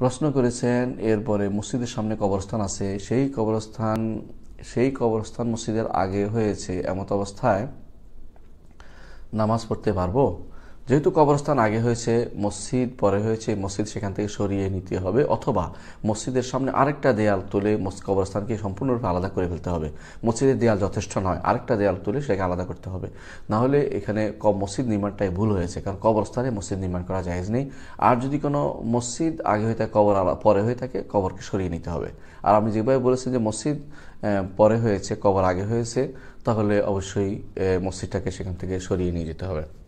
প্রশ্ন করেছেন এরপরে মসজিদের সামনে কবরস্থান আছে সেই কবরস্থান সেই কবরস্থান মসজিদের আগে হয়েছে এমত অবস্থায় নামাজ পড়তে পারবো যেহেতু কবরস্থান আগে হয়েছে মসজিদ পরে হয়েছে মসজিদ সেখান থেকে সরিয়ে নিতে হবে অথবা মসজিদের সামনে আরেকটা দেয়াল তুলে কবরস্থানকে সম্পূর্ণরূপে আলাদা করে ফেলতে হবে মসজিদের দেয়াল যথেষ্ট নয় আরেকটা দেয়াল তুলে সেটাকে আলাদা করতে হবে নাহলে এখানে মসজিদ নির্মাণটাই ভুল হয়েছে কারণ কবরস্থানে মসজিদ নির্মাণ করা যায় নেই আর যদি কোনো মসজিদ আগে হয়ে থাকে কবর পরে হয়ে থাকে কবরকে সরিয়ে নিতে হবে আর আমি যেভাবে বলেছি যে মসজিদ পরে হয়েছে কবর আগে হয়েছে তাহলে অবশ্যই মসজিদটাকে সেখান থেকে সরিয়ে নিয়ে যেতে হবে